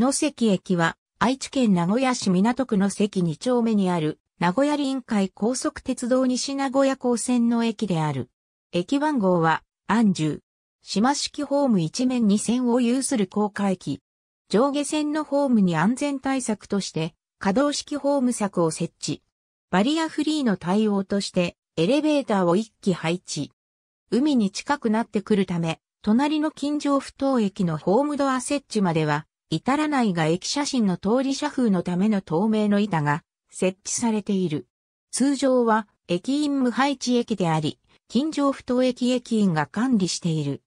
野関駅は、愛知県名古屋市港区の関2丁目にある、名古屋臨海高速鉄道西名古屋港線の駅である。駅番号は、安住。島式ホーム一面2線を有する高架駅。上下線のホームに安全対策として、可動式ホーム柵を設置。バリアフリーの対応として、エレベーターを1機配置。海に近くなってくるため、隣の近所不等駅のホームドア設置までは、至らないが駅写真の通り車風のための透明の板が設置されている。通常は駅員無配置駅であり、近所不当駅駅員が管理している。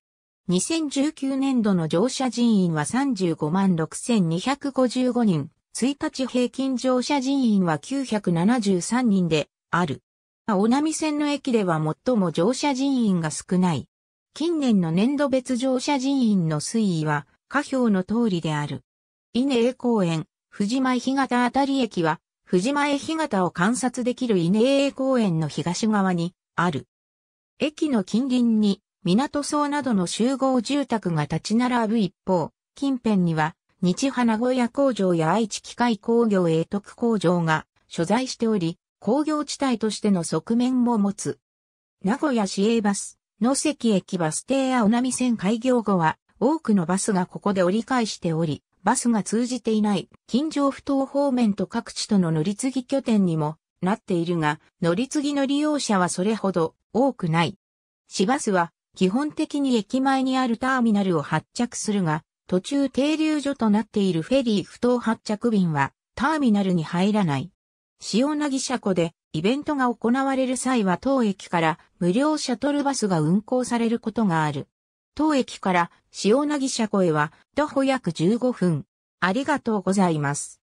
2019年度の乗車人員は35万6255人、1日平均乗車人員は973人である。お波線の駅では最も乗車人員が少ない。近年の年度別乗車人員の推移は下表の通りである。稲江公園、藤前干潟あたり駅は、藤前干潟を観察できる稲江公園の東側にある。駅の近隣に港層などの集合住宅が立ち並ぶ一方、近辺には日花小屋工場や愛知機械工業永徳工場が所在しており、工業地帯としての側面も持つ。名古屋市営バス、野関駅バス停や尾波線開業後は、多くのバスがここで折り返しており、バスが通じていない近城不等方面と各地との乗り継ぎ拠点にもなっているが、乗り継ぎの利用者はそれほど多くない。市バスは基本的に駅前にあるターミナルを発着するが、途中停留所となっているフェリー不等発着便はターミナルに入らない。塩なぎ車庫でイベントが行われる際は当駅から無料シャトルバスが運行されることがある。当駅から塩なぎ車越えは徒歩約15分。ありがとうございます。